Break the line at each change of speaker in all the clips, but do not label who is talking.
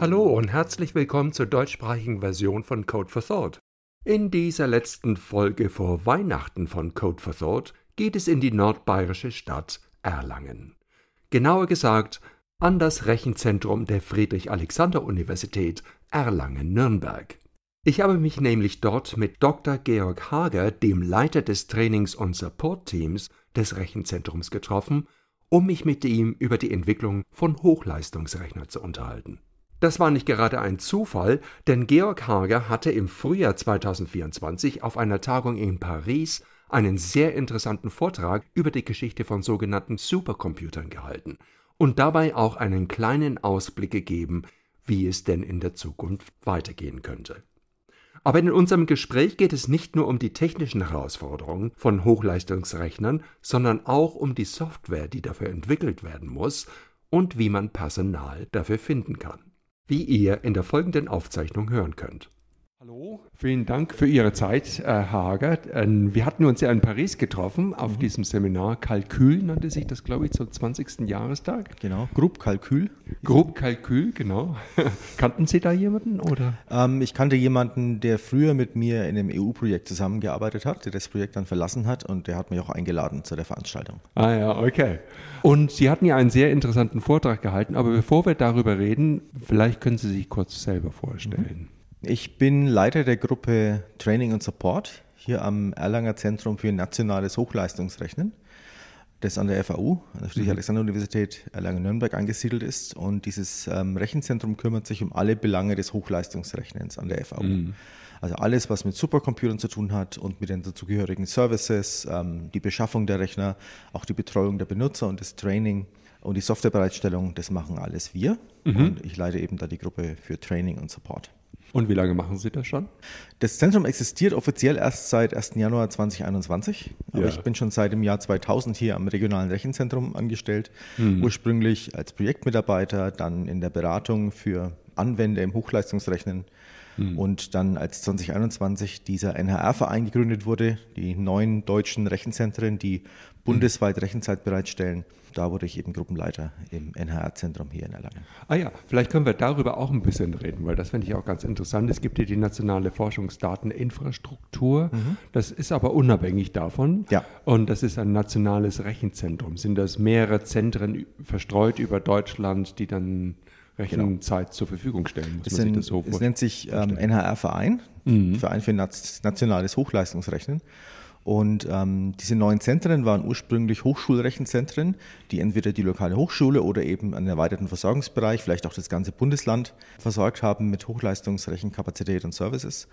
Hallo und herzlich willkommen zur deutschsprachigen Version von Code for Thought. In dieser letzten Folge vor Weihnachten von Code for Thought geht es in die nordbayerische Stadt Erlangen. Genauer gesagt an das Rechenzentrum der Friedrich-Alexander-Universität Erlangen-Nürnberg. Ich habe mich nämlich dort mit Dr. Georg Hager, dem Leiter des Trainings- und Support-Teams des Rechenzentrums, getroffen, um mich mit ihm über die Entwicklung von Hochleistungsrechnern zu unterhalten. Das war nicht gerade ein Zufall, denn Georg Hager hatte im Frühjahr 2024 auf einer Tagung in Paris einen sehr interessanten Vortrag über die Geschichte von sogenannten Supercomputern gehalten und dabei auch einen kleinen Ausblick gegeben, wie es denn in der Zukunft weitergehen könnte. Aber in unserem Gespräch geht es nicht nur um die technischen Herausforderungen von Hochleistungsrechnern, sondern auch um die Software, die dafür entwickelt werden muss und wie man Personal dafür finden kann wie ihr in der folgenden Aufzeichnung hören könnt. Vielen Dank für Ihre Zeit, äh, Herr Hager. Ähm, wir hatten uns ja in Paris getroffen auf mhm. diesem Seminar. Kalkül nannte sich das, glaube ich, zum 20. Jahrestag. Genau, Group Kalkül. Group Kalkül, genau.
Kannten Sie da jemanden? Oder? Ähm, ich kannte jemanden, der früher mit mir in einem EU-Projekt zusammengearbeitet hat, der das Projekt dann verlassen hat und der hat mich auch eingeladen zu der Veranstaltung.
Ah ja, okay. Und Sie hatten ja einen sehr interessanten Vortrag gehalten, aber bevor wir darüber reden,
vielleicht können Sie sich kurz selber vorstellen. Mhm. Ich bin Leiter der Gruppe Training und Support hier am Erlanger Zentrum für nationales Hochleistungsrechnen, das an der FAU, an der mhm. Friedrich-Alexander-Universität Erlangen-Nürnberg angesiedelt ist. Und dieses ähm, Rechenzentrum kümmert sich um alle Belange des Hochleistungsrechnens an der FAU. Mhm. Also alles, was mit Supercomputern zu tun hat und mit den dazugehörigen Services, ähm, die Beschaffung der Rechner, auch die Betreuung der Benutzer und das Training und die Softwarebereitstellung, das machen alles wir. Mhm. Und ich leite eben da die Gruppe für Training und Support. Und wie lange machen Sie das schon? Das Zentrum existiert offiziell erst seit 1. Januar 2021. Aber ja. ich bin schon seit dem Jahr 2000 hier am regionalen Rechenzentrum angestellt. Hm. Ursprünglich als Projektmitarbeiter, dann in der Beratung für Anwender im Hochleistungsrechnen Mhm. Und dann, als 2021 dieser NHR-Verein gegründet wurde, die neuen deutschen Rechenzentren, die hm. bundesweit Rechenzeit bereitstellen. Da wurde ich eben Gruppenleiter im NHR-Zentrum hier in Erlangen.
Ah ja, vielleicht können wir darüber auch ein bisschen reden, weil das finde ich auch ganz interessant. Es gibt hier die nationale Forschungsdateninfrastruktur. Mhm. Das ist aber unabhängig davon. Ja. Und das ist ein nationales Rechenzentrum. Sind das mehrere Zentren verstreut über Deutschland, die dann Rechenzeit genau. zur Verfügung stellen. Muss es, man sich das so es nennt
sich ähm, NHR Verein, mhm. Verein für nationales Hochleistungsrechnen. Und ähm, diese neuen Zentren waren ursprünglich Hochschulrechenzentren, die entweder die lokale Hochschule oder eben einen erweiterten Versorgungsbereich, vielleicht auch das ganze Bundesland versorgt haben mit Hochleistungsrechenkapazität und Services.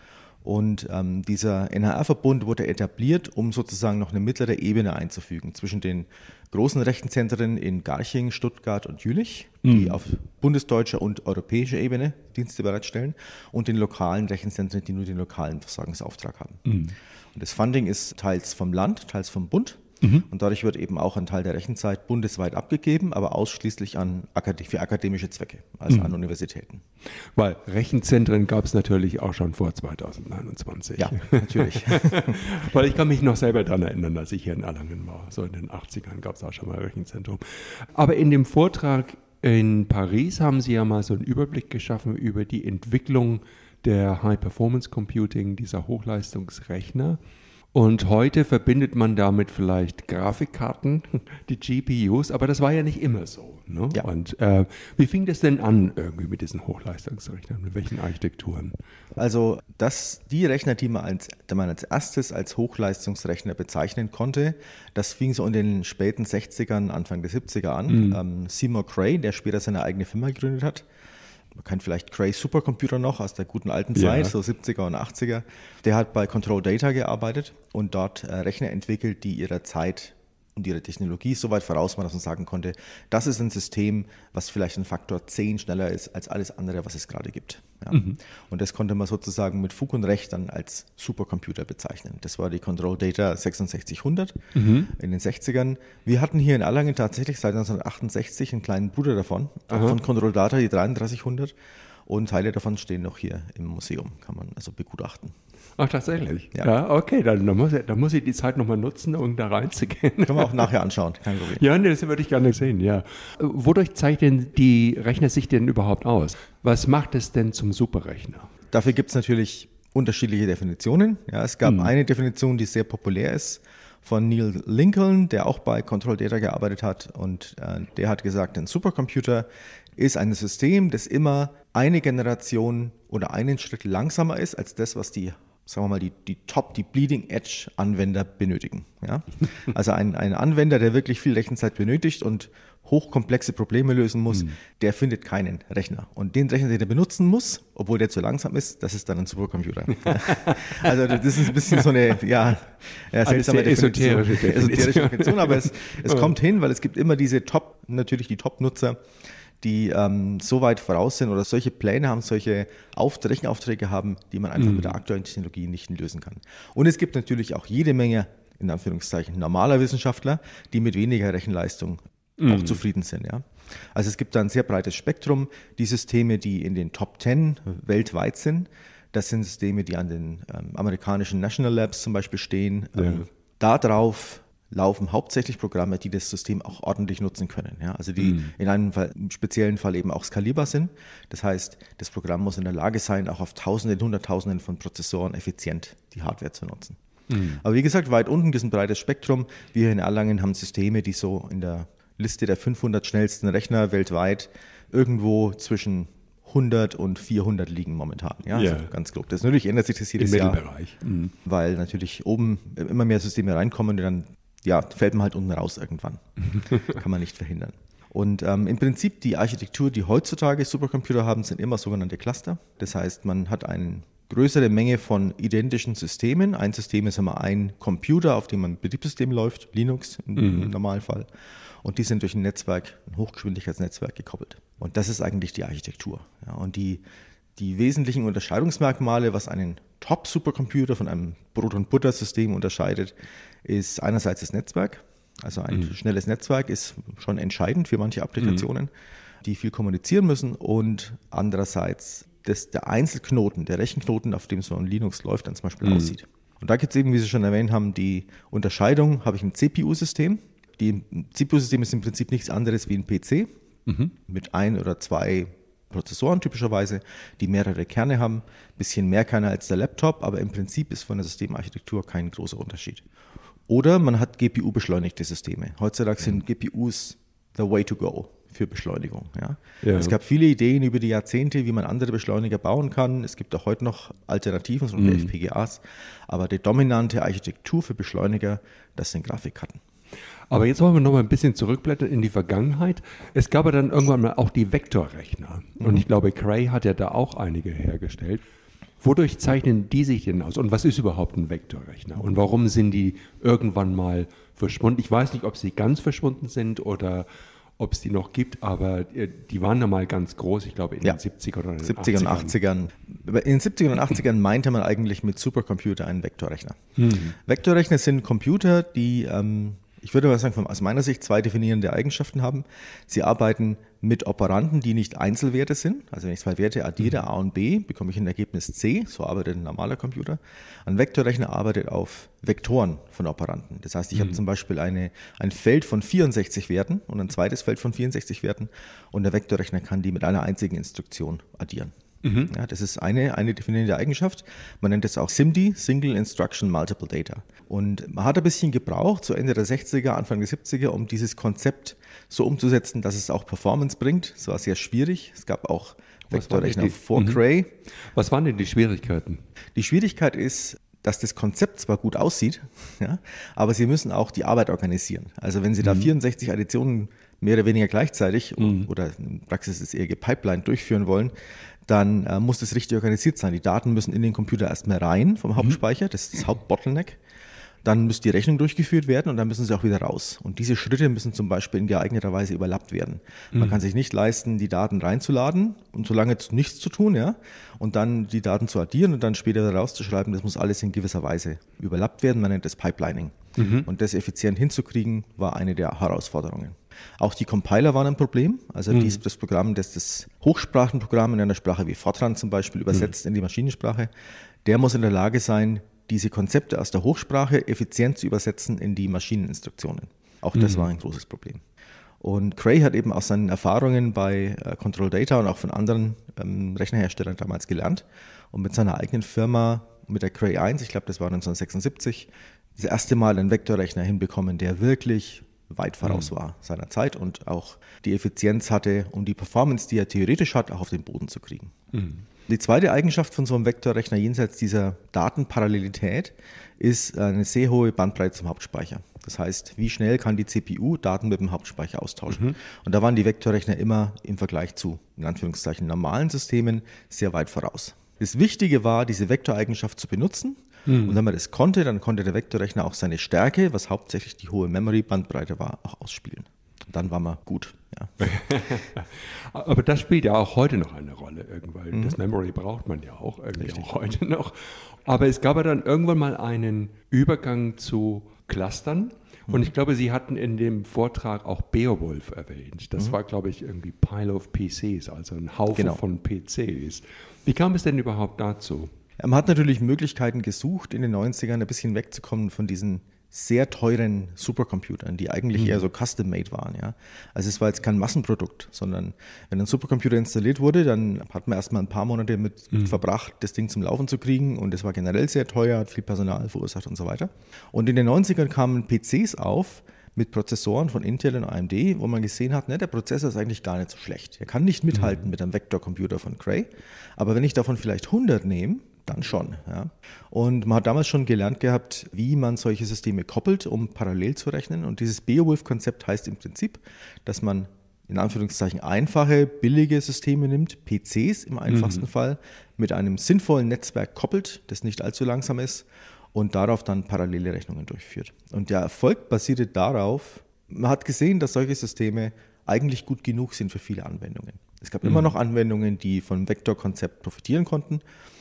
Und ähm, dieser NHR-Verbund wurde etabliert, um sozusagen noch eine mittlere Ebene einzufügen zwischen den großen Rechenzentren in Garching, Stuttgart und Jülich, mhm. die auf bundesdeutscher und europäischer Ebene Dienste bereitstellen, und den lokalen Rechenzentren, die nur den lokalen Versorgungsauftrag haben. Mhm. Und das Funding ist teils vom Land, teils vom Bund. Mhm. Und dadurch wird eben auch ein Teil der Rechenzeit bundesweit abgegeben, aber ausschließlich an für akademische Zwecke, also mhm. an Universitäten. Weil Rechenzentren gab es natürlich auch schon vor 2021. Ja,
natürlich. Weil ich kann mich noch selber daran erinnern, als ich hier in Erlangen war. So in den 80ern gab es auch schon mal ein Rechenzentrum. Aber in dem Vortrag in Paris haben Sie ja mal so einen Überblick geschaffen über die Entwicklung der High-Performance-Computing, dieser Hochleistungsrechner. Und heute verbindet man damit vielleicht Grafikkarten, die GPUs, aber das war ja nicht immer so. Ne? Ja. Und äh, wie fing das denn an irgendwie mit
diesen Hochleistungsrechnern, mit welchen Architekturen? Also das, die Rechner, die man, als, die man als erstes als Hochleistungsrechner bezeichnen konnte, das fing so in den späten 60ern, Anfang der 70er an. Mhm. Ähm, Seymour Cray, der später seine eigene Firma gegründet hat, man kennt vielleicht Cray Supercomputer noch aus der guten alten Zeit, ja. so 70er und 80er. Der hat bei Control Data gearbeitet und dort äh, Rechner entwickelt, die ihrer Zeit und ihre Technologie so weit voraus war, dass man sagen konnte, das ist ein System, was vielleicht ein Faktor 10 schneller ist als alles andere, was es gerade gibt. Ja. Mhm. Und das konnte man sozusagen mit Fug und Recht dann als Supercomputer bezeichnen. Das war die Control Data 6600 mhm. in den 60ern. Wir hatten hier in Erlangen tatsächlich seit 1968 einen kleinen Bruder davon, Aha. von Control Data, die 3300. Und Teile davon stehen noch hier im Museum, kann man also begutachten.
Ach, tatsächlich.
Ja, ja okay, dann, dann, muss ich, dann muss ich die Zeit nochmal nutzen, um da reinzugehen. Können wir auch nachher anschauen, kein
Problem. Ja, nee, das würde ich gerne sehen, ja. Wodurch zeigt denn die Rechner sich denn überhaupt aus?
Was macht es denn zum Superrechner? Dafür gibt es natürlich unterschiedliche Definitionen. Ja, es gab hm. eine Definition, die sehr populär ist, von Neil Lincoln, der auch bei Control Data gearbeitet hat. Und äh, der hat gesagt, ein Supercomputer ist ein System, das immer eine Generation oder einen Schritt langsamer ist als das, was die sagen wir mal, die, die Top, die Bleeding Edge Anwender benötigen. Ja? Also ein, ein Anwender, der wirklich viel Rechenzeit benötigt und hochkomplexe Probleme lösen muss, mhm. der findet keinen Rechner. Und den Rechner, den er benutzen muss, obwohl der zu langsam ist, das ist dann ein Supercomputer. also das ist ein bisschen so eine ja, ja seltsame also Definition, esoterische Definition, esoterische Definition aber es, es kommt hin, weil es gibt immer diese Top, natürlich die Top-Nutzer, die ähm, so weit voraus sind oder solche Pläne haben, solche Rechenaufträge haben, die man einfach mhm. mit der aktuellen Technologie nicht lösen kann. Und es gibt natürlich auch jede Menge, in Anführungszeichen, normaler Wissenschaftler, die mit weniger Rechenleistung mhm. auch zufrieden sind. Ja? Also es gibt da ein sehr breites Spektrum. Die Systeme, die in den Top Ten weltweit sind, das sind Systeme, die an den ähm, amerikanischen National Labs zum Beispiel stehen. Ähm, ja. Darauf laufen hauptsächlich Programme, die das System auch ordentlich nutzen können. Ja? Also die mhm. in einem Fall, im speziellen Fall eben auch skalierbar sind. Das heißt, das Programm muss in der Lage sein, auch auf Tausenden, Hunderttausenden von Prozessoren effizient die Hardware zu nutzen. Mhm. Aber wie gesagt, weit unten ist ein breites Spektrum. Wir hier in Erlangen haben Systeme, die so in der Liste der 500 schnellsten Rechner weltweit irgendwo zwischen 100 und 400 liegen momentan. Ja, yeah. also ganz grob. Das natürlich ändert sich das jedes Im Jahr, Mittelbereich. Mhm. weil natürlich oben immer mehr Systeme reinkommen und dann ja, fällt man halt unten raus irgendwann. Kann man nicht verhindern. Und ähm, im Prinzip die Architektur, die heutzutage Supercomputer haben, sind immer sogenannte Cluster. Das heißt, man hat eine größere Menge von identischen Systemen. Ein System ist immer ein Computer, auf dem ein Betriebssystem läuft, Linux im, mhm. im Normalfall. Und die sind durch ein Netzwerk, ein Hochgeschwindigkeitsnetzwerk gekoppelt. Und das ist eigentlich die Architektur. Ja, und die die wesentlichen Unterscheidungsmerkmale, was einen Top-Supercomputer von einem Brot- und Butter-System unterscheidet, ist einerseits das Netzwerk. Also ein mhm. schnelles Netzwerk ist schon entscheidend für manche Applikationen, mhm. die viel kommunizieren müssen. Und andererseits das, der Einzelknoten, der Rechenknoten, auf dem so ein Linux läuft, dann zum Beispiel mhm. aussieht. Und da gibt es eben, wie Sie schon erwähnt haben, die Unterscheidung, habe ich ein CPU-System. Die CPU-System ist im Prinzip nichts anderes wie ein PC mhm. mit ein oder zwei Prozessoren typischerweise, die mehrere Kerne haben. Ein bisschen mehr Kerne als der Laptop, aber im Prinzip ist von der Systemarchitektur kein großer Unterschied. Oder man hat GPU-beschleunigte Systeme. Heutzutage sind GPUs the way to go für Beschleunigung. Ja? ja? Es gab viele Ideen über die Jahrzehnte, wie man andere Beschleuniger bauen kann. Es gibt auch heute noch Alternativen, so mhm. FPGAs. Aber die dominante Architektur für Beschleuniger, das sind Grafikkarten. Aber jetzt wollen wir noch mal ein bisschen
zurückblättern in die Vergangenheit. Es gab ja dann irgendwann mal auch die Vektorrechner. Und mhm. ich glaube, Cray hat ja da auch einige hergestellt. Wodurch zeichnen die sich denn aus? Und was ist überhaupt ein Vektorrechner? Und warum sind die irgendwann mal verschwunden? Ich weiß nicht, ob sie ganz verschwunden sind oder ob es die noch gibt, aber äh, die waren da mal ganz groß, ich glaube in ja. den 70er oder in den 70 80ern. und 80ern.
In den 70ern und 80ern meinte man eigentlich mit Supercomputer einen Vektorrechner. Mhm. Vektorrechner sind Computer, die ähm, ich würde mal sagen, von, aus meiner Sicht zwei definierende Eigenschaften haben. Sie arbeiten mit Operanten, die nicht Einzelwerte sind. Also wenn ich zwei Werte addiere, mhm. A und B, bekomme ich ein Ergebnis C. So arbeitet ein normaler Computer. Ein Vektorrechner arbeitet auf Vektoren von Operanten. Das heißt, ich mhm. habe zum Beispiel eine, ein Feld von 64 Werten und ein zweites Feld von 64 Werten und der Vektorrechner kann die mit einer einzigen Instruktion addieren. Mhm. Ja, das ist eine, eine definierende Eigenschaft. Man nennt es auch SIMD, Single Instruction Multiple Data. Und man hat ein bisschen gebraucht, zu so Ende der 60er, Anfang der 70er, um dieses Konzept so umzusetzen, dass es auch Performance bringt. Es war sehr schwierig. Es gab auch Vektorrechner vor mhm. Cray. Was waren denn die Schwierigkeiten? Die Schwierigkeit ist, dass das Konzept zwar gut aussieht, ja, aber sie müssen auch die Arbeit organisieren. Also wenn sie mhm. da 64 Additionen mehr oder weniger gleichzeitig mhm. oder in Praxis ist eher gepipeline durchführen wollen, dann äh, muss das richtig organisiert sein. Die Daten müssen in den Computer erstmal rein vom mhm. Hauptspeicher, das ist das Hauptbottleneck. Dann muss die Rechnung durchgeführt werden und dann müssen sie auch wieder raus. Und diese Schritte müssen zum Beispiel in geeigneter Weise überlappt werden. Man mhm. kann sich nicht leisten, die Daten reinzuladen und solange nichts zu tun, ja, und dann die Daten zu addieren und dann später rauszuschreiben. Das muss alles in gewisser Weise überlappt werden. Man nennt das Pipelining. Mhm. Und das effizient hinzukriegen, war eine der Herausforderungen. Auch die Compiler waren ein Problem. Also mhm. dies, das Programm, das das Hochsprachenprogramm in einer Sprache wie Fortran zum Beispiel übersetzt mhm. in die Maschinensprache, der muss in der Lage sein, diese Konzepte aus der Hochsprache effizient zu übersetzen in die Maschineninstruktionen. Auch das mhm. war ein großes Problem. Und Cray hat eben aus seinen Erfahrungen bei äh, Control Data und auch von anderen ähm, Rechnerherstellern damals gelernt und mit seiner eigenen Firma, mit der Cray 1, ich glaube, das war 1976, das erste Mal einen Vektorrechner hinbekommen, der wirklich weit voraus mhm. war seiner Zeit und auch die Effizienz hatte, um die Performance, die er theoretisch hat, auch auf den Boden zu kriegen. Mhm. Die zweite Eigenschaft von so einem Vektorrechner jenseits dieser Datenparallelität ist eine sehr hohe Bandbreite zum Hauptspeicher. Das heißt, wie schnell kann die CPU Daten mit dem Hauptspeicher austauschen? Mhm. Und da waren die Vektorrechner immer im Vergleich zu, in Anführungszeichen, normalen Systemen sehr weit voraus. Das Wichtige war, diese Vektoreigenschaft zu benutzen Mhm. Und wenn man das konnte, dann konnte der Vektorrechner auch seine Stärke, was hauptsächlich die hohe Memory-Bandbreite war, auch ausspielen. Und dann war man gut. Ja. Aber das spielt ja auch heute noch eine Rolle,
weil mhm. das Memory braucht man ja auch, irgendwie auch heute noch. Aber es gab ja dann irgendwann mal einen Übergang zu Clustern. Und mhm. ich glaube, Sie hatten in dem Vortrag auch Beowulf erwähnt. Das mhm. war, glaube ich, irgendwie Pile of PCs, also ein Haufen genau. von
PCs. Wie kam es denn überhaupt dazu? Man ähm, hat natürlich Möglichkeiten gesucht, in den 90ern ein bisschen wegzukommen von diesen sehr teuren Supercomputern, die eigentlich mhm. eher so custom-made waren. Ja? Also es war jetzt kein Massenprodukt, sondern wenn ein Supercomputer installiert wurde, dann hat man erstmal ein paar Monate mit, mhm. mit verbracht, das Ding zum Laufen zu kriegen und es war generell sehr teuer, hat viel Personal verursacht und so weiter. Und in den 90ern kamen PCs auf, mit Prozessoren von Intel und AMD, wo man gesehen hat, ne, der Prozessor ist eigentlich gar nicht so schlecht. Er kann nicht mithalten mhm. mit einem Vektorcomputer von Cray, aber wenn ich davon vielleicht 100 nehme dann schon. Ja. Und man hat damals schon gelernt gehabt, wie man solche Systeme koppelt, um parallel zu rechnen. Und dieses Beowulf-Konzept heißt im Prinzip, dass man in Anführungszeichen einfache, billige Systeme nimmt, PCs im einfachsten mhm. Fall, mit einem sinnvollen Netzwerk koppelt, das nicht allzu langsam ist und darauf dann parallele Rechnungen durchführt. Und der Erfolg basierte darauf, man hat gesehen, dass solche Systeme eigentlich gut genug sind für viele Anwendungen. Es gab mhm. immer noch Anwendungen, die vom Vektorkonzept profitieren konnten,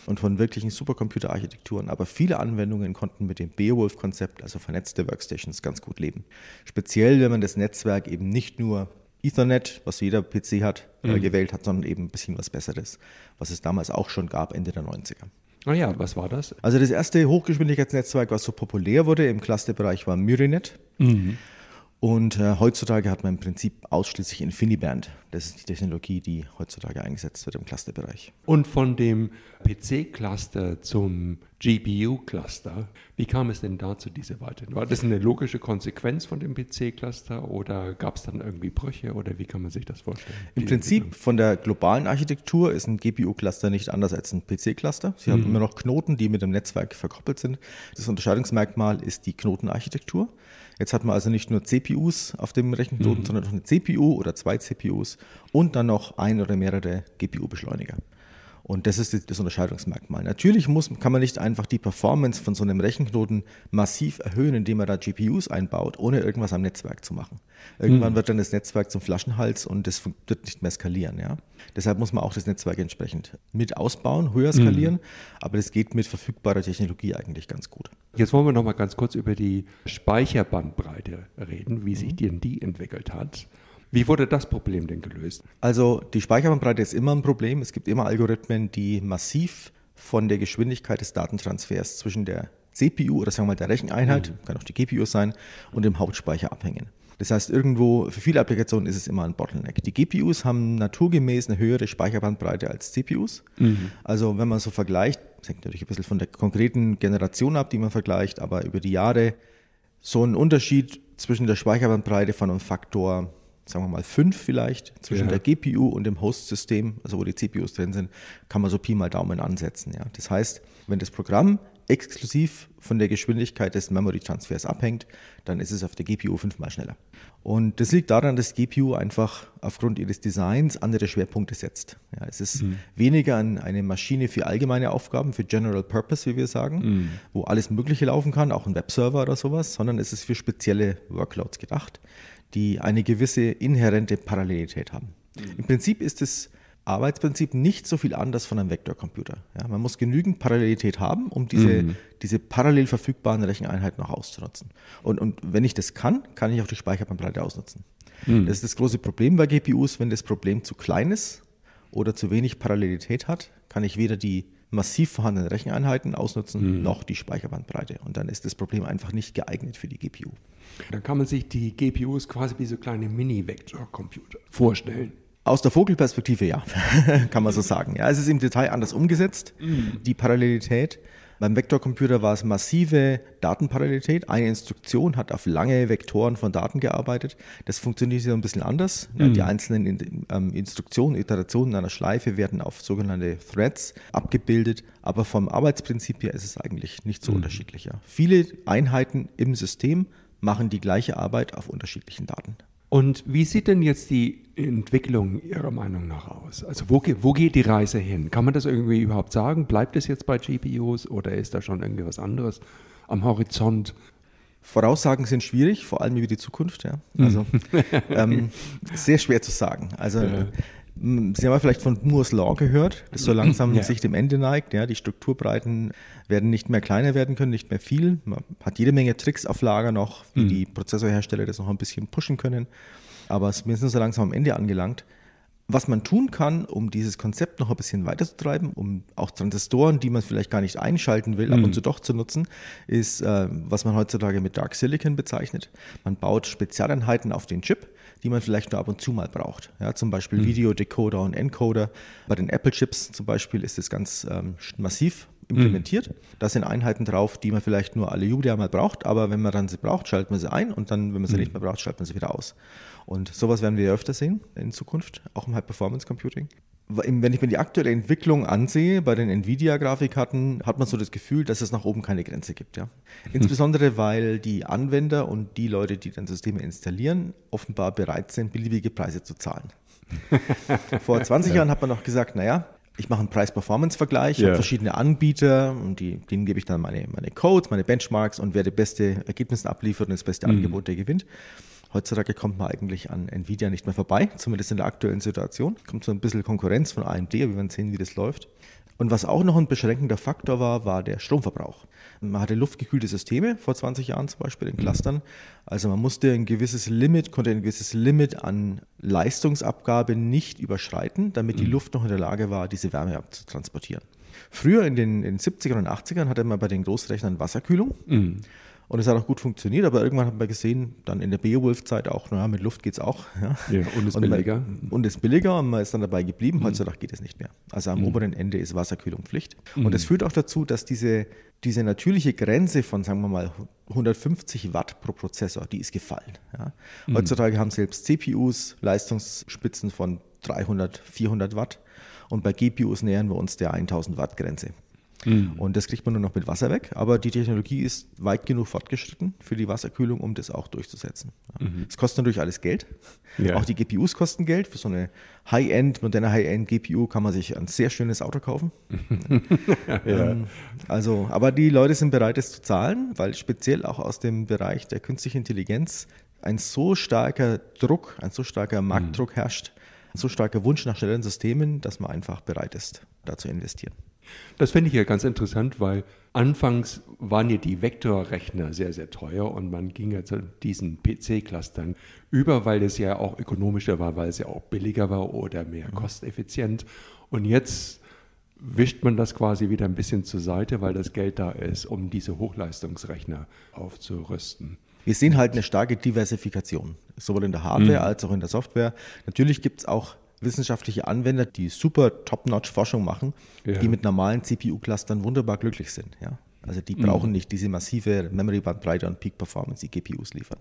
und von wirklichen Supercomputerarchitekturen, aber viele Anwendungen konnten mit dem Beowulf-Konzept, also vernetzte Workstations, ganz gut leben. Speziell, wenn man das Netzwerk eben nicht nur Ethernet, was jeder PC hat, äh, mhm. gewählt hat, sondern eben ein bisschen was Besseres, was es damals auch schon gab, Ende der 90er. Ah ja, was war das? Also das erste Hochgeschwindigkeitsnetzwerk, was so populär wurde im Clusterbereich, war Myrinet. Mhm. Und äh, heutzutage hat man im Prinzip ausschließlich InfiniBand. Das ist die Technologie, die heutzutage eingesetzt wird im Clusterbereich.
Und von dem PC-Cluster zum GPU-Cluster, wie kam es denn dazu, diese Weiterentwicklung? War das eine logische Konsequenz von dem PC-Cluster oder gab
es dann irgendwie Brüche oder wie kann man sich das vorstellen? Im Prinzip von der globalen Architektur ist ein GPU-Cluster nicht anders als ein PC-Cluster. Sie mhm. haben immer noch Knoten, die mit dem Netzwerk verkoppelt sind. Das Unterscheidungsmerkmal ist die Knotenarchitektur. Jetzt hat man also nicht nur CPUs auf dem Rechenpiloten, mhm. sondern auch eine CPU oder zwei CPUs und dann noch ein oder mehrere GPU-Beschleuniger. Und das ist das Unterscheidungsmerkmal. Natürlich muss, kann man nicht einfach die Performance von so einem Rechenknoten massiv erhöhen, indem man da GPUs einbaut, ohne irgendwas am Netzwerk zu machen. Irgendwann mhm. wird dann das Netzwerk zum Flaschenhals und das wird nicht mehr skalieren. Ja? Deshalb muss man auch das Netzwerk entsprechend mit ausbauen, höher mhm. skalieren. Mhm. Aber das geht mit verfügbarer Technologie eigentlich ganz gut. Jetzt wollen wir noch mal ganz kurz über die Speicherbandbreite reden, wie mhm. sich die entwickelt hat. Wie wurde das Problem denn gelöst? Also die Speicherbandbreite ist immer ein Problem. Es gibt immer Algorithmen, die massiv von der Geschwindigkeit des Datentransfers zwischen der CPU oder sagen wir mal der Recheneinheit, mhm. kann auch die GPU sein, und dem Hauptspeicher abhängen. Das heißt, irgendwo für viele Applikationen ist es immer ein Bottleneck. Die GPUs haben naturgemäß eine höhere Speicherbandbreite als CPUs. Mhm. Also wenn man so vergleicht, das hängt natürlich ein bisschen von der konkreten Generation ab, die man vergleicht, aber über die Jahre so ein Unterschied zwischen der Speicherbandbreite von einem Faktor sagen wir mal fünf vielleicht, zwischen ja. der GPU und dem Host-System, also wo die CPUs drin sind, kann man so Pi mal Daumen ansetzen. Ja. Das heißt, wenn das Programm exklusiv von der Geschwindigkeit des Memory-Transfers abhängt, dann ist es auf der GPU fünfmal schneller. Und das liegt daran, dass GPU einfach aufgrund ihres Designs andere Schwerpunkte setzt. Ja, es ist mhm. weniger eine Maschine für allgemeine Aufgaben, für General Purpose, wie wir sagen, mhm. wo alles Mögliche laufen kann, auch ein Webserver oder sowas, sondern es ist für spezielle Workloads gedacht die eine gewisse inhärente Parallelität haben. Mhm. Im Prinzip ist das Arbeitsprinzip nicht so viel anders von einem Vektorcomputer. Ja, man muss genügend Parallelität haben, um diese, mhm. diese parallel verfügbaren Recheneinheiten auch auszunutzen. Und, und wenn ich das kann, kann ich auch die Speicherbandbreite ausnutzen. Mhm. Das ist das große Problem bei GPUs, wenn das Problem zu klein ist oder zu wenig Parallelität hat, kann ich weder die massiv vorhandenen Recheneinheiten ausnutzen, mhm. noch die Speicherbandbreite. Und dann ist das Problem einfach nicht geeignet für die GPU.
Dann kann man sich die GPUs quasi wie so kleine mini vektor computer
vorstellen. Aus der Vogelperspektive ja, kann man so sagen. Ja, es ist im Detail anders umgesetzt, mhm. die Parallelität. Beim Vektorcomputer war es massive Datenparallelität. Eine Instruktion hat auf lange Vektoren von Daten gearbeitet. Das funktioniert hier ein bisschen anders. Mhm. Die einzelnen ähm, Instruktionen, Iterationen einer Schleife werden auf sogenannte Threads abgebildet. Aber vom Arbeitsprinzip her ist es eigentlich nicht so mhm. unterschiedlich. Viele Einheiten im System machen die gleiche Arbeit auf unterschiedlichen Daten.
Und wie sieht denn jetzt die Entwicklung Ihrer Meinung nach aus? Also
wo, wo geht die Reise
hin? Kann man das irgendwie überhaupt sagen? Bleibt es jetzt bei GPUs oder ist da schon irgendwie was anderes
am Horizont? Voraussagen sind schwierig, vor allem über die Zukunft. Ja. Also ähm, sehr schwer zu sagen. Also ja. Sie haben ja vielleicht von Moores Law gehört, das so langsam ja. sich dem Ende neigt. Ja, die Strukturbreiten werden nicht mehr kleiner werden können, nicht mehr viel. Man hat jede Menge Tricks auf Lager noch, wie mhm. die Prozessorhersteller das noch ein bisschen pushen können. Aber wir sind so langsam am Ende angelangt. Was man tun kann, um dieses Konzept noch ein bisschen weiterzutreiben, um auch Transistoren, die man vielleicht gar nicht einschalten will, mhm. ab und mhm. zu doch zu nutzen, ist, äh, was man heutzutage mit Dark Silicon bezeichnet. Man baut Spezialeinheiten auf den Chip die man vielleicht nur ab und zu mal braucht. Ja, zum Beispiel mhm. Videodecoder und Encoder. Bei den Apple-Chips zum Beispiel ist das ganz ähm, massiv hm. implementiert. Mhm. Da sind Einheiten drauf, die man vielleicht nur alle Jubiläum mal braucht, aber wenn man dann sie braucht, schaltet man sie ein und dann, wenn man sie mhm. nicht mehr braucht, schaltet man sie wieder aus. Und sowas werden wir öfter sehen in Zukunft, auch im High-Performance-Computing wenn ich mir die aktuelle Entwicklung ansehe bei den Nvidia-Grafikkarten, hat man so das Gefühl, dass es nach oben keine Grenze gibt. Ja? Mhm. Insbesondere weil die Anwender und die Leute, die dann Systeme installieren, offenbar bereit sind, beliebige Preise zu zahlen. Vor 20 ja. Jahren hat man noch gesagt, naja, ich mache einen Preis-Performance-Vergleich, yeah. habe verschiedene Anbieter und die, denen gebe ich dann meine, meine Codes, meine Benchmarks und wer die beste Ergebnisse abliefert und das beste mhm. Angebot, der gewinnt. Heutzutage kommt man eigentlich an Nvidia nicht mehr vorbei, zumindest in der aktuellen Situation. Kommt so ein bisschen Konkurrenz von AMD, aber wir werden sehen, wie das läuft. Und was auch noch ein beschränkender Faktor war, war der Stromverbrauch. Man hatte luftgekühlte Systeme vor 20 Jahren zum Beispiel in mhm. Clustern. Also man musste ein gewisses Limit, konnte ein gewisses Limit an Leistungsabgabe nicht überschreiten, damit die mhm. Luft noch in der Lage war, diese Wärme abzutransportieren. Früher in den, in den 70ern und 80ern hatte man bei den Großrechnern Wasserkühlung. Mhm. Und es hat auch gut funktioniert, aber irgendwann haben wir gesehen, dann in der Beowulf-Zeit auch, naja, mit Luft geht es auch. Ja. ja. und ist billiger. Und es ist billiger und man ist dann dabei geblieben. Mhm. Heutzutage geht es nicht mehr. Also am mhm. oberen Ende ist Wasserkühlung Pflicht. Mhm. Und das führt auch dazu, dass diese, diese natürliche Grenze von, sagen wir mal, 150 Watt pro Prozessor, die ist gefallen. Ja. Mhm. Heutzutage haben selbst CPUs Leistungsspitzen von 300, 400 Watt. Und bei GPUs nähern wir uns der 1000 Watt Grenze. Mhm. Und das kriegt man nur noch mit Wasser weg, aber die Technologie ist weit genug fortgeschritten für die Wasserkühlung, um das auch durchzusetzen. Mhm. Es mhm. kostet natürlich alles Geld. Ja. Auch die GPUs kosten Geld. Für so eine High-End, moderne High-End-GPU kann man sich ein sehr schönes Auto kaufen. ja. ähm, also, aber die Leute sind bereit, es zu zahlen, weil speziell auch aus dem Bereich der künstlichen Intelligenz ein so starker Druck, ein so starker mhm. Marktdruck herrscht, ein so starker Wunsch nach schnellen Systemen, dass man einfach bereit ist, da zu investieren. Das finde ich ja ganz interessant, weil anfangs waren ja die
Vektorrechner sehr, sehr teuer und man ging ja zu diesen PC-Clustern über, weil es ja auch ökonomischer war, weil es ja auch billiger war oder mehr mhm. kosteffizient. Und jetzt wischt man das quasi wieder ein bisschen zur Seite, weil das Geld da ist, um diese Hochleistungsrechner
aufzurüsten. Wir sehen halt eine starke Diversifikation, sowohl in der Hardware mhm. als auch in der Software. Natürlich gibt es auch wissenschaftliche Anwender, die super top-notch-Forschung machen, ja. die mit normalen CPU-Clustern wunderbar glücklich sind. Ja? Also die mhm. brauchen mhm. nicht diese massive Memory-Bandbreite und Peak-Performance, die GPUs liefern.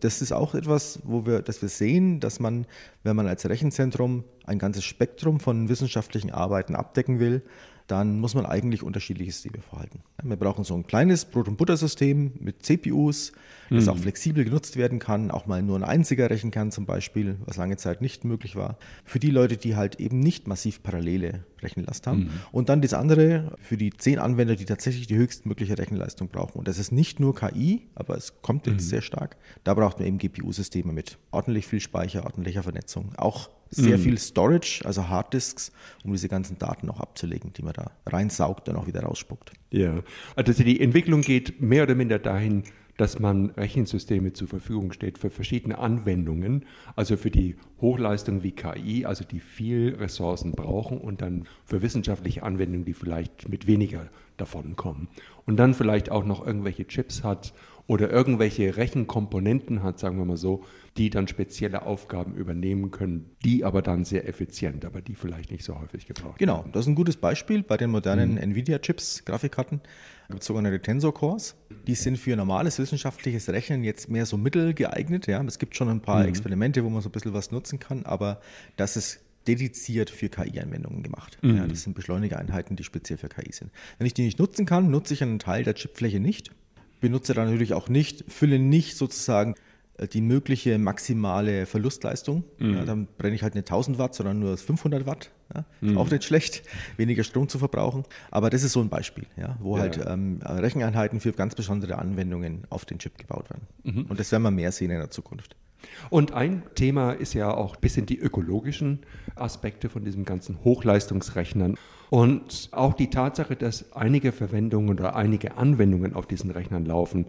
Das ist auch etwas, wo wir, dass wir sehen, dass man, wenn man als Rechenzentrum ein ganzes Spektrum von wissenschaftlichen Arbeiten abdecken will, dann muss man eigentlich unterschiedliche Systeme verhalten. Wir brauchen so ein kleines Brot- und Butter-System mit CPUs, das mhm. auch flexibel genutzt werden kann, auch mal nur ein einziger Rechenkern zum Beispiel, was lange Zeit nicht möglich war. Für die Leute, die halt eben nicht massiv parallele Rechenlast haben. Mhm. Und dann das andere für die zehn Anwender, die tatsächlich die höchstmögliche Rechenleistung brauchen. Und das ist nicht nur KI, aber es kommt jetzt mhm. sehr stark. Da braucht man eben GPU-Systeme mit. Ordentlich viel Speicher, ordentlicher Vernetzung. Auch sehr mhm. viel Storage, also Harddisks, um diese ganzen Daten auch abzulegen, die man da reinsaugt und auch wieder rausspuckt.
Ja, also die Entwicklung geht mehr oder minder dahin, dass man Rechensysteme zur Verfügung steht für verschiedene Anwendungen, also für die Hochleistung wie KI, also die viel Ressourcen brauchen und dann für wissenschaftliche Anwendungen, die vielleicht mit weniger davon kommen. Und dann vielleicht auch noch irgendwelche Chips hat oder irgendwelche Rechenkomponenten hat, sagen wir mal so, die dann spezielle
Aufgaben übernehmen können, die aber dann sehr effizient, aber die vielleicht nicht so häufig gebraucht Genau, das ist ein gutes Beispiel bei den modernen mhm. Nvidia-Chips, Grafikkarten gibt es sogenannte Tensorcores. Die sind für normales wissenschaftliches Rechnen jetzt mehr so mittelgeeignet. Ja? Es gibt schon ein paar mhm. Experimente, wo man so ein bisschen was nutzen kann, aber das ist dediziert für KI-Anwendungen gemacht. Mhm. Ja, das sind Beschleunigereinheiten, die speziell für KI sind. Wenn ich die nicht nutzen kann, nutze ich einen Teil der Chipfläche nicht, benutze dann natürlich auch nicht, fülle nicht sozusagen äh, die mögliche maximale Verlustleistung. Mhm. Ja, dann brenne ich halt nicht 1000 Watt, sondern nur 500 Watt. Ja, ist mhm. auch nicht schlecht, weniger Strom zu verbrauchen. Aber das ist so ein Beispiel, ja, wo ja. halt ähm, Recheneinheiten für ganz besondere Anwendungen auf den Chip gebaut werden. Mhm. Und das werden wir mehr sehen in der Zukunft.
Und ein Thema ist ja auch ein bisschen die ökologischen Aspekte von diesem ganzen Hochleistungsrechnern. Und auch die Tatsache, dass einige Verwendungen oder einige Anwendungen auf diesen Rechnern laufen,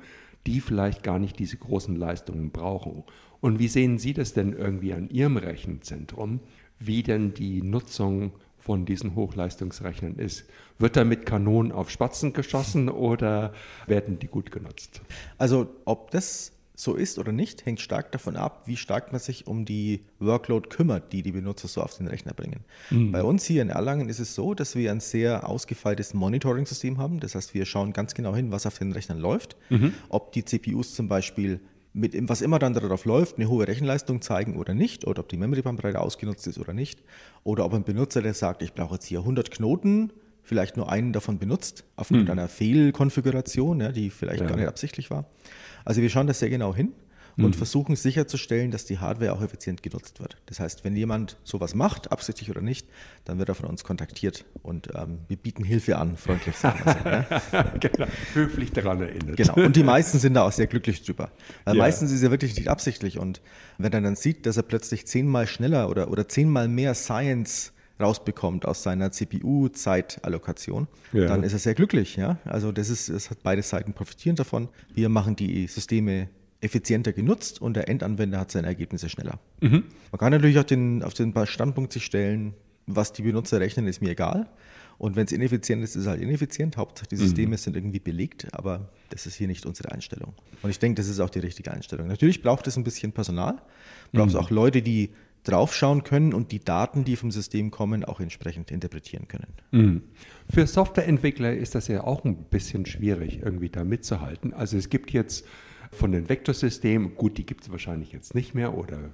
die vielleicht gar nicht diese großen Leistungen brauchen. Und wie sehen Sie das denn irgendwie an Ihrem Rechenzentrum, wie denn die Nutzung von diesen Hochleistungsrechnern ist. Wird da mit Kanonen auf Spatzen geschossen oder werden die gut
genutzt? Also ob das so ist oder nicht, hängt stark davon ab, wie stark man sich um die Workload kümmert, die die Benutzer so auf den Rechner bringen. Mhm. Bei uns hier in Erlangen ist es so, dass wir ein sehr ausgefeiltes Monitoring-System haben. Das heißt, wir schauen ganz genau hin, was auf den Rechnern läuft, mhm. ob die CPUs zum Beispiel mit was immer dann darauf läuft, eine hohe Rechenleistung zeigen oder nicht, oder ob die Memory-Bandbreite ausgenutzt ist oder nicht, oder ob ein Benutzer, der sagt, ich brauche jetzt hier 100 Knoten, vielleicht nur einen davon benutzt, aufgrund mhm. einer Fehlkonfiguration, ja, die vielleicht ja. gar nicht absichtlich war. Also wir schauen das sehr genau hin und mhm. versuchen sicherzustellen, dass die Hardware auch effizient genutzt wird. Das heißt, wenn jemand sowas macht, absichtlich oder nicht, dann wird er von uns kontaktiert und ähm, wir bieten Hilfe an, freundlich. Sagen wir so, ne? genau, höflich daran erinnert. Genau, und die meisten sind da auch sehr glücklich drüber. Weil ja. meistens ist er wirklich nicht absichtlich und wenn er dann sieht, dass er plötzlich zehnmal schneller oder, oder zehnmal mehr Science rausbekommt aus seiner CPU-Zeitallokation, ja. dann ist er sehr glücklich. Ja? Also das ist, es hat beide Seiten profitieren davon. Wir machen die Systeme effizienter genutzt und der Endanwender hat seine Ergebnisse schneller. Mhm. Man kann natürlich auch den, auf den Standpunkt sich stellen, was die Benutzer rechnen, ist mir egal. Und wenn es ineffizient ist, ist es halt ineffizient. Hauptsache, die mhm. Systeme mhm. sind irgendwie belegt, aber das ist hier nicht unsere Einstellung. Und ich denke, das ist auch die richtige Einstellung. Natürlich braucht es ein bisschen Personal, braucht es mhm. auch Leute, die draufschauen können und die Daten, die vom System kommen, auch entsprechend interpretieren können. Mhm. Für Softwareentwickler ist das ja auch ein bisschen schwierig, irgendwie da mitzuhalten.
Also es gibt jetzt von den Vektorsystemen, gut, die gibt es wahrscheinlich jetzt nicht mehr oder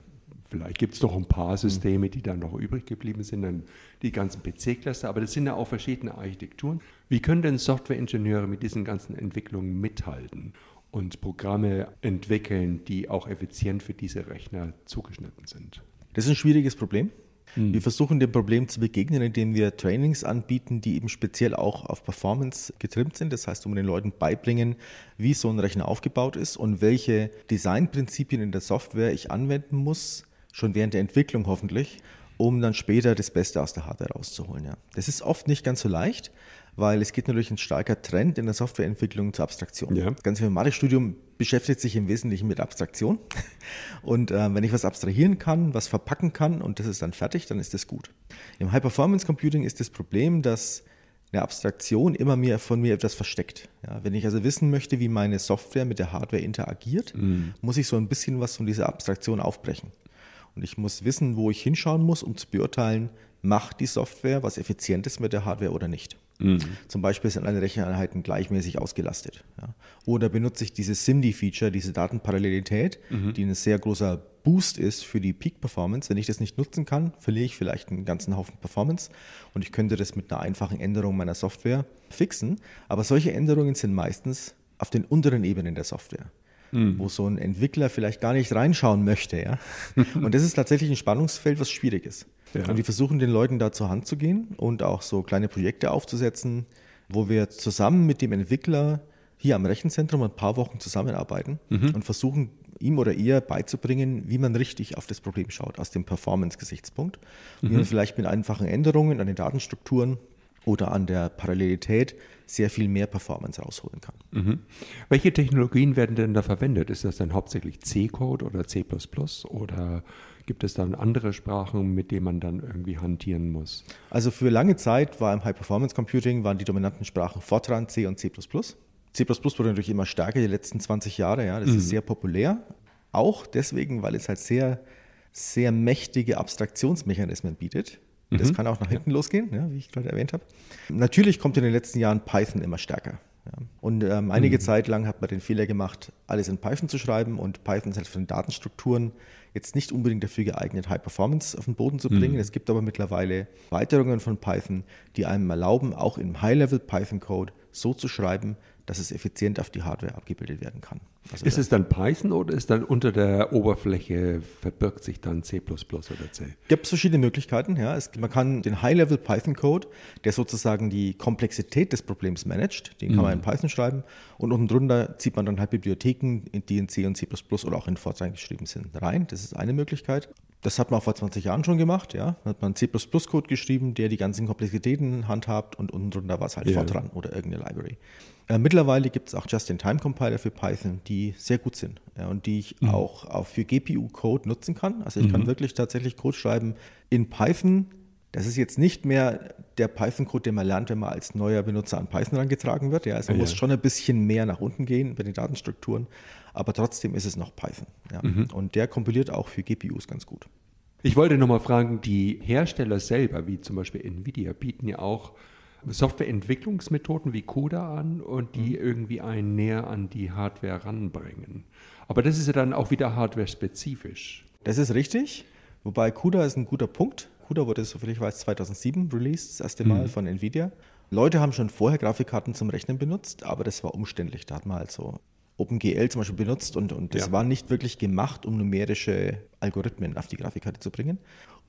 Vielleicht gibt es noch ein paar Systeme, die dann noch übrig geblieben sind, dann die ganzen PC-Cluster, aber das sind ja auch verschiedene Architekturen. Wie können denn Softwareingenieure mit diesen ganzen Entwicklungen mithalten und Programme entwickeln, die auch effizient für diese Rechner zugeschnitten
sind? Das ist ein schwieriges Problem. Mhm. Wir versuchen dem Problem zu begegnen, indem wir Trainings anbieten, die eben speziell auch auf Performance getrimmt sind. Das heißt, um den Leuten beibringen, wie so ein Rechner aufgebaut ist und welche Designprinzipien in der Software ich anwenden muss, schon während der Entwicklung hoffentlich, um dann später das Beste aus der Hardware rauszuholen. Ja. Das ist oft nicht ganz so leicht, weil es geht natürlich ein starker Trend in der Softwareentwicklung zur Abstraktion. Ja. Das ganze Informatikstudium beschäftigt sich im Wesentlichen mit Abstraktion. Und äh, wenn ich was abstrahieren kann, was verpacken kann und das ist dann fertig, dann ist das gut. Im High-Performance Computing ist das Problem, dass eine Abstraktion immer mehr von mir etwas versteckt. Ja, wenn ich also wissen möchte, wie meine Software mit der Hardware interagiert, mm. muss ich so ein bisschen was von dieser Abstraktion aufbrechen. Und ich muss wissen, wo ich hinschauen muss, um zu beurteilen, macht die Software was Effizientes mit der Hardware oder nicht. Mhm. Zum Beispiel sind alle Recheneinheiten gleichmäßig ausgelastet. Ja. Oder benutze ich dieses SIMD-Feature, diese Datenparallelität, mhm. die ein sehr großer Boost ist für die Peak-Performance. Wenn ich das nicht nutzen kann, verliere ich vielleicht einen ganzen Haufen Performance und ich könnte das mit einer einfachen Änderung meiner Software fixen. Aber solche Änderungen sind meistens auf den unteren Ebenen der Software mhm. wo so ein Entwickler vielleicht gar nicht reinschauen möchte. Ja? und das ist tatsächlich ein Spannungsfeld, was schwierig ist. Ja. Und wir versuchen den Leuten da zur Hand zu gehen und auch so kleine Projekte aufzusetzen, wo wir zusammen mit dem Entwickler hier am Rechenzentrum ein paar Wochen zusammenarbeiten mhm. und versuchen, ihm oder ihr beizubringen, wie man richtig auf das Problem schaut, aus dem Performance-Gesichtspunkt. Mhm. Wie man mhm. vielleicht mit einfachen Änderungen an den Datenstrukturen oder an der Parallelität sehr viel mehr Performance rausholen kann. Mhm. Welche Technologien werden denn
da verwendet? Ist
das dann hauptsächlich C-Code oder C++ oder gibt es dann andere Sprachen, mit denen man dann irgendwie hantieren muss? Also für lange Zeit war im High-Performance Computing waren die dominanten Sprachen Fortran, C und C++. C++ wurde natürlich immer stärker die letzten 20 Jahre, ja, das mhm. ist sehr populär. Auch deswegen, weil es halt sehr sehr mächtige Abstraktionsmechanismen bietet das mhm. kann auch nach hinten ja. losgehen, ja, wie ich gerade erwähnt habe. Natürlich kommt in den letzten Jahren Python immer stärker. Ja. Und ähm, einige mhm. Zeit lang hat man den Fehler gemacht, alles in Python zu schreiben und Python ist halt für den Datenstrukturen jetzt nicht unbedingt dafür geeignet, High Performance auf den Boden zu bringen. Mhm. Es gibt aber mittlerweile Weiterungen von Python, die einem erlauben, auch im High-Level Python-Code so zu schreiben, dass es effizient auf die Hardware abgebildet werden kann.
Also ist es dann Python oder ist dann unter der Oberfläche verbirgt sich dann C++ oder C?
Gibt es verschiedene Möglichkeiten. Ja. Es, man kann den High-Level Python-Code, der sozusagen die Komplexität des Problems managt, den kann mhm. man in mhm. Python schreiben und unten drunter zieht man dann halt Bibliotheken, die in C und C++ oder auch in Fortran geschrieben sind, rein. Das ist eine Möglichkeit. Das hat man auch vor 20 Jahren schon gemacht, ja. Da hat man C++-Code geschrieben, der die ganzen Komplexitäten handhabt und unten drunter war es halt yeah. Fortran oder irgendeine Library. Äh, mittlerweile gibt es auch Just-in-Time-Compiler für Python, die sehr gut sind ja, und die ich mhm. auch, auch für GPU-Code nutzen kann. Also ich mhm. kann wirklich tatsächlich Code schreiben in Python. Das ist jetzt nicht mehr der Python-Code, den man lernt, wenn man als neuer Benutzer an Python herangetragen wird. Ja, also ah, man ja. muss schon ein bisschen mehr nach unten gehen bei den Datenstrukturen aber trotzdem ist es noch Python. Ja. Mhm. Und der kompiliert auch für GPUs ganz gut.
Ich wollte nochmal fragen, die Hersteller selber, wie zum Beispiel Nvidia, bieten ja auch Softwareentwicklungsmethoden wie CUDA an und die mhm. irgendwie einen näher an die
Hardware ranbringen. Aber das ist ja dann auch wieder hardware-spezifisch. Das ist richtig, wobei CUDA ist ein guter Punkt. CUDA wurde, soviel ich weiß, 2007 released, das erste Mal mhm. von Nvidia. Leute haben schon vorher Grafikkarten zum Rechnen benutzt, aber das war umständlich. Da hat man halt so OpenGL zum Beispiel benutzt und, und das ja. war nicht wirklich gemacht, um numerische Algorithmen auf die Grafikkarte zu bringen.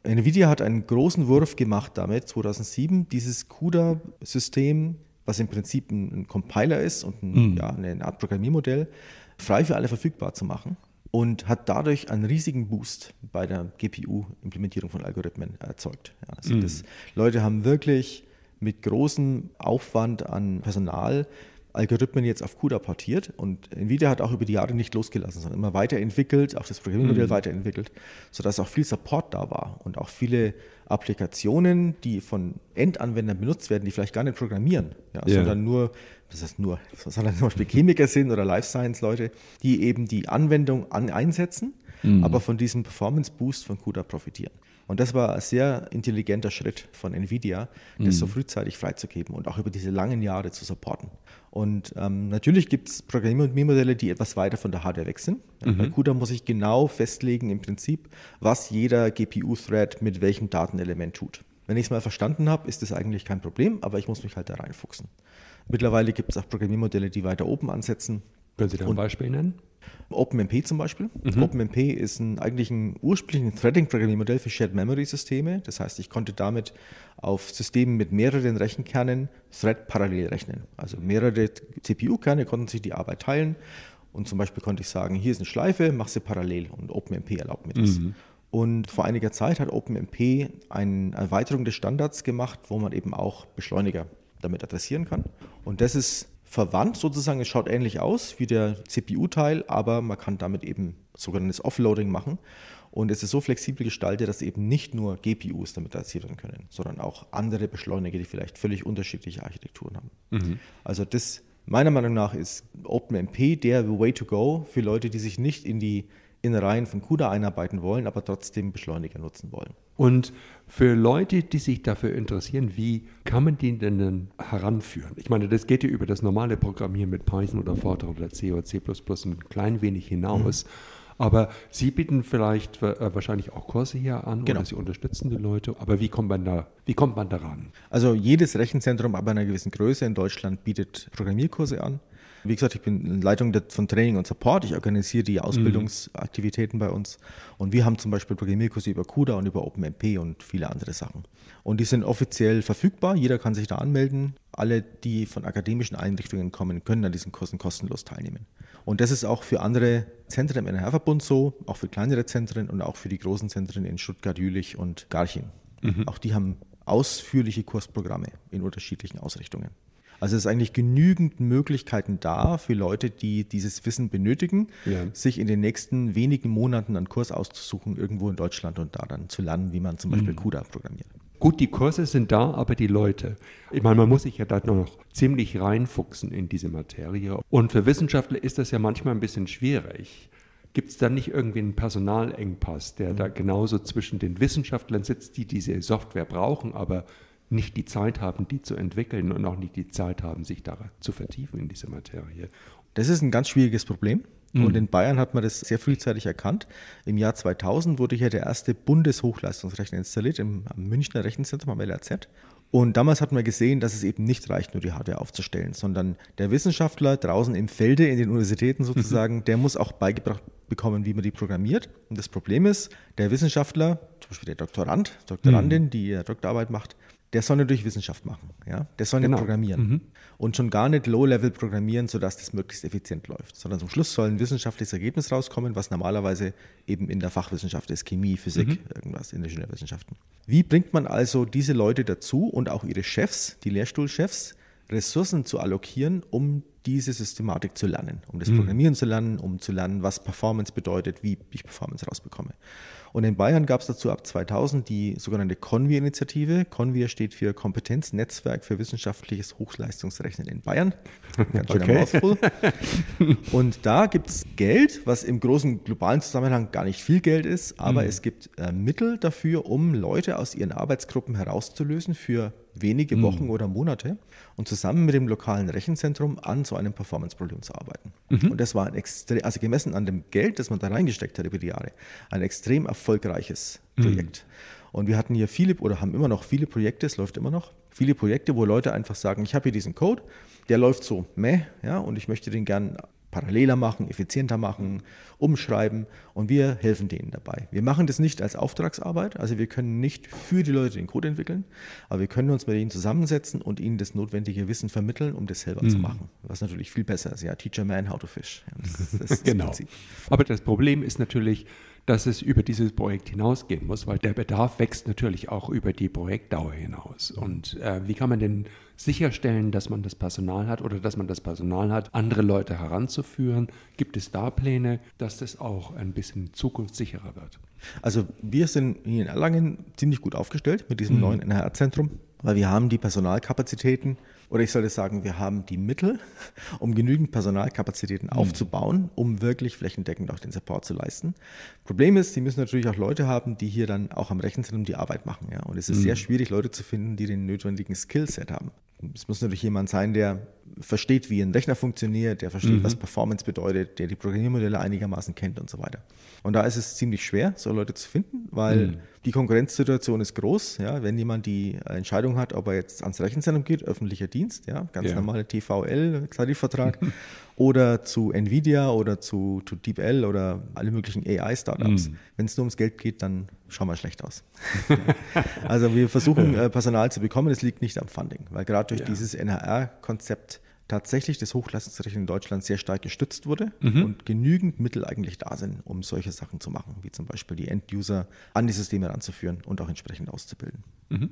Nvidia hat einen großen Wurf gemacht damit 2007, dieses CUDA-System, was im Prinzip ein, Compiler ist und ein, mhm. ja, eine Art Programmiermodell, frei für alle verfügbar zu machen und hat dadurch einen riesigen Boost bei der GPU-Implementierung von Algorithmen erzeugt. Ja, also mhm. das, Leute haben wirklich mit großem Aufwand an Personal Algorithmen jetzt auf CUDA portiert und Nvidia hat auch über die Jahre nicht losgelassen, sondern immer weiterentwickelt, auch das Programmiermodell mhm. weiterentwickelt, sodass auch viel Support da war und auch viele Applikationen, die von Endanwendern benutzt werden, die vielleicht gar nicht programmieren, ja, yeah. sondern nur, das heißt nur, sondern zum Beispiel Chemiker sind oder Life Science Leute, die eben die Anwendung an, einsetzen, mhm. aber von diesem Performance Boost von CUDA profitieren. Und das war ein sehr intelligenter Schritt von Nvidia, das mhm. so frühzeitig freizugeben und auch über diese langen Jahre zu supporten. Und ähm, natürlich gibt es Programmiermodelle, die etwas weiter von der Hardware weg sind. Mhm. Bei CUDA muss ich genau festlegen im Prinzip, was jeder GPU-Thread mit welchem Datenelement tut. Wenn ich es mal verstanden habe, ist das eigentlich kein Problem, aber ich muss mich halt da reinfuchsen. Mittlerweile gibt es auch Programmiermodelle, die weiter oben ansetzen. Können Sie da ein und Beispiel nennen? OpenMP zum Beispiel. Mhm. OpenMP ist ein, eigentlich ein ursprüngliches ein Threading-Programmiermodell für Shared Memory-Systeme. Das heißt, ich konnte damit auf Systemen mit mehreren Rechenkernen Thread parallel rechnen. Also mehrere CPU-Kerne konnten sich die Arbeit teilen. Und zum Beispiel konnte ich sagen, hier ist eine Schleife, mach sie parallel. Und OpenMP erlaubt mir das. Mhm. Und vor einiger Zeit hat OpenMP eine Erweiterung des Standards gemacht, wo man eben auch Beschleuniger damit adressieren kann. Und das ist verwandt sozusagen. Es schaut ähnlich aus wie der CPU-Teil, aber man kann damit eben sogenanntes Offloading machen. Und es ist so flexibel gestaltet, dass eben nicht nur GPUs damit erzielt werden können, sondern auch andere Beschleuniger, die vielleicht völlig unterschiedliche Architekturen haben. Mhm. Also das, meiner Meinung nach, ist OpenMP der Way to go für Leute, die sich nicht in die Innereien von CUDA einarbeiten wollen, aber trotzdem Beschleuniger nutzen wollen.
Und für Leute, die sich dafür interessieren, wie kann man die denn, denn heranführen? Ich meine, das geht ja über das normale Programmieren mit Python oder Fortran oder C oder C++ ein klein wenig hinaus. Mhm. Aber Sie bieten vielleicht äh, wahrscheinlich auch
Kurse hier an genau. oder Sie unterstützen die Leute. Aber wie kommt man da, wie kommt man daran? Also jedes Rechenzentrum ab einer gewissen Größe in Deutschland bietet Programmierkurse an. Wie gesagt, ich bin Leitung von Training und Support. Ich organisiere die Ausbildungsaktivitäten mhm. bei uns. Und wir haben zum Beispiel Programmierkurse über CUDA und über OpenMP und viele andere Sachen. Und die sind offiziell verfügbar. Jeder kann sich da anmelden. Alle, die von akademischen Einrichtungen kommen, können an diesen Kursen kostenlos teilnehmen. Und das ist auch für andere Zentren im NRH-Verbund so, auch für kleinere Zentren und auch für die großen Zentren in Stuttgart, Jülich und Garching. Mhm. Auch die haben ausführliche Kursprogramme in unterschiedlichen Ausrichtungen. Also es ist eigentlich genügend Möglichkeiten da für Leute, die dieses Wissen benötigen, ja. sich in den nächsten wenigen Monaten einen Kurs auszusuchen, irgendwo in Deutschland und da dann zu lernen, wie man zum Beispiel mhm. CUDA programmiert.
Gut, die Kurse sind da, aber die Leute. Ich meine, man muss sich ja da noch ziemlich reinfuchsen in diese Materie. Und für Wissenschaftler ist das ja manchmal ein bisschen schwierig. Gibt es da nicht irgendwie einen Personalengpass, der mhm. da genauso zwischen den Wissenschaftlern sitzt, die diese Software brauchen, aber nicht die Zeit haben, die zu
entwickeln und auch nicht die Zeit haben, sich da zu vertiefen in diese Materie. Das ist ein ganz schwieriges Problem. Mhm. Und in Bayern hat man das sehr frühzeitig erkannt. Im Jahr 2000 wurde hier der erste Bundeshochleistungsrechner installiert im Münchner Rechenzentrum am LRZ. Und damals hat man gesehen, dass es eben nicht reicht, nur die Hardware aufzustellen, sondern der Wissenschaftler draußen im Felde, in den Universitäten sozusagen, mhm. der muss auch beigebracht bekommen, wie man die programmiert. Und das Problem ist, der Wissenschaftler, zum Beispiel der Doktorand, Doktorandin, mhm. die ihre Doktorarbeit macht, der soll natürlich Wissenschaft machen. Ja? Der soll genau. nicht programmieren. Mhm. Und schon gar nicht Low-Level programmieren, sodass das möglichst effizient läuft. Sondern zum Schluss soll ein wissenschaftliches Ergebnis rauskommen, was normalerweise eben in der Fachwissenschaft ist: Chemie, Physik, mhm. irgendwas, Ingenieurwissenschaften. Wie bringt man also diese Leute dazu und auch ihre Chefs, die Lehrstuhlchefs, Ressourcen zu allokieren, um diese Systematik zu lernen, um das mhm. Programmieren zu lernen, um zu lernen, was Performance bedeutet, wie ich Performance rausbekomme. Und in Bayern gab es dazu ab 2000 die sogenannte Convia-Initiative. Convia steht für Kompetenznetzwerk für wissenschaftliches Hochleistungsrechnen in Bayern. Ganz schön okay. Mouthful. Und da gibt es Geld, was im großen globalen Zusammenhang gar nicht viel Geld ist, aber mhm. es gibt äh, Mittel dafür, um Leute aus ihren Arbeitsgruppen herauszulösen für wenige mhm. Wochen mhm. oder Monate und zusammen mit dem lokalen Rechenzentrum an so einem Performance-Problem zu arbeiten. Mhm. Und das war ein extrem, also gemessen an dem Geld, das man da reingesteckt hat über die Jahre, ein extrem erfolgreiches mhm. Projekt. Mhm. Und wir hatten hier viele oder haben immer noch viele Projekte, es läuft immer noch, viele Projekte, wo Leute einfach sagen, ich habe hier diesen Code, der läuft so meh, ja, und ich möchte den gern paralleler machen, effizienter machen, umschreiben und wir helfen denen dabei. Wir machen das nicht als Auftragsarbeit, also wir können nicht für die Leute den Code entwickeln, aber wir können uns mit ihnen zusammensetzen und ihnen das notwendige Wissen vermitteln, um das selber mhm. zu machen, was natürlich viel besser ist. Ja, a Man, how to fish. Das ist, das genau. Das
aber das Problem ist natürlich, dass es über dieses Projekt hinausgehen muss, weil der Bedarf wächst natürlich auch über die Projektdauer hinaus. Und äh, wie kann man denn sicherstellen, dass man das Personal hat oder dass man das Personal hat, andere Leute heranzuführen? Gibt es da Pläne, dass das auch ein bisschen zukunftssicherer wird?
Also wir sind hier in Erlangen ziemlich gut aufgestellt mit diesem mhm. neuen NHR-Zentrum, weil wir haben die Personalkapazitäten oder ich sollte sagen, wir haben die Mittel, um genügend Personalkapazitäten mhm. aufzubauen, um wirklich flächendeckend auch den Support zu leisten. Problem ist, sie müssen natürlich auch Leute haben, die hier dann auch am Rechenzentrum die Arbeit machen. Ja? Und es ist mhm. sehr schwierig, Leute zu finden, die den notwendigen Skillset haben. Es muss natürlich jemand sein, der versteht, wie ein Rechner funktioniert, der versteht, mhm. was Performance bedeutet, der die Programmiermodelle einigermaßen kennt und so weiter. Und da ist es ziemlich schwer, so Leute zu finden, weil mhm. die Konkurrenzsituation ist groß. Ja? Wenn jemand die Entscheidung hat, ob er jetzt ans Rechenzentrum geht, öffentlicher Dienst, ja? ganz ja. normale TVL, Tarifvertrag, oder zu Nvidia oder zu, zu DeepL oder alle möglichen AI-Startups. Mhm. Wenn es nur ums Geld geht, dann schauen wir schlecht aus. also wir versuchen äh, Personal zu bekommen, es liegt nicht am Funding, weil gerade durch ja. dieses NHR-Konzept tatsächlich das Hochleistungsrechnen in Deutschland sehr stark gestützt wurde mhm. und genügend Mittel eigentlich da sind, um solche Sachen zu machen, wie zum Beispiel die End-User an die Systeme ranzuführen und auch entsprechend auszubilden. Mhm.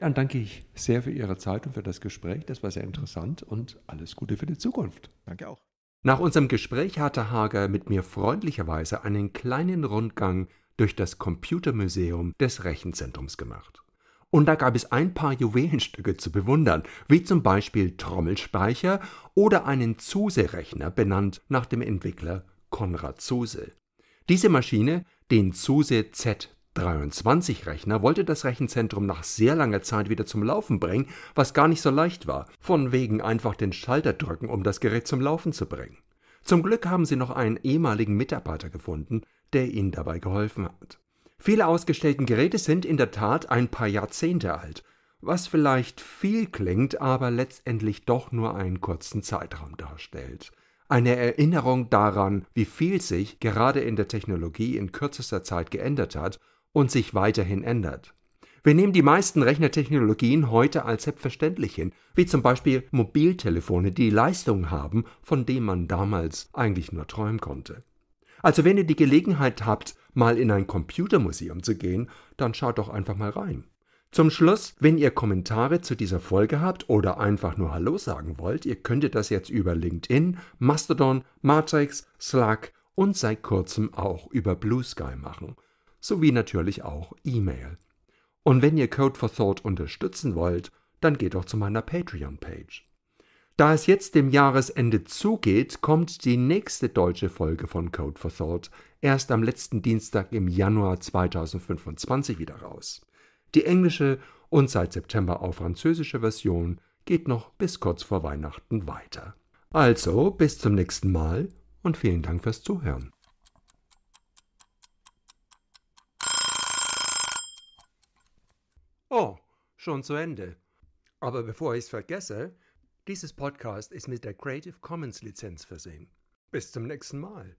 Dann danke ich sehr für Ihre Zeit und für das Gespräch. Das war sehr interessant und alles Gute für die Zukunft. Danke auch. Nach unserem Gespräch hatte Hager mit mir freundlicherweise einen kleinen Rundgang durch das Computermuseum des Rechenzentrums gemacht. Und da gab es ein paar Juwelenstücke zu bewundern, wie zum Beispiel Trommelspeicher oder einen Zuse-Rechner, benannt nach dem Entwickler Konrad Zuse. Diese Maschine, den Zuse Z23-Rechner, wollte das Rechenzentrum nach sehr langer Zeit wieder zum Laufen bringen, was gar nicht so leicht war, von wegen einfach den Schalter drücken, um das Gerät zum Laufen zu bringen. Zum Glück haben sie noch einen ehemaligen Mitarbeiter gefunden, der ihnen dabei geholfen hat. Viele ausgestellten Geräte sind in der Tat ein paar Jahrzehnte alt, was vielleicht viel klingt, aber letztendlich doch nur einen kurzen Zeitraum darstellt. Eine Erinnerung daran, wie viel sich gerade in der Technologie in kürzester Zeit geändert hat und sich weiterhin ändert. Wir nehmen die meisten Rechnertechnologien heute als selbstverständlich hin, wie zum Beispiel Mobiltelefone, die Leistungen haben, von denen man damals eigentlich nur träumen konnte. Also wenn ihr die Gelegenheit habt, mal in ein Computermuseum zu gehen, dann schaut doch einfach mal rein. Zum Schluss, wenn ihr Kommentare zu dieser Folge habt oder einfach nur Hallo sagen wollt, ihr könntet das jetzt über LinkedIn, Mastodon, Matrix, Slack und seit kurzem auch über Blue Sky machen, sowie natürlich auch E-Mail. Und wenn ihr Code for Thought unterstützen wollt, dann geht doch zu meiner Patreon-Page. Da es jetzt dem Jahresende zugeht, kommt die nächste deutsche Folge von Code for Thought erst am letzten Dienstag im Januar 2025 wieder raus. Die englische und seit September auch französische Version geht noch bis kurz vor Weihnachten weiter. Also, bis zum nächsten Mal und vielen Dank fürs Zuhören. Oh, schon zu Ende. Aber bevor ich es vergesse, dieses Podcast ist mit der Creative Commons Lizenz versehen. Bis zum nächsten Mal.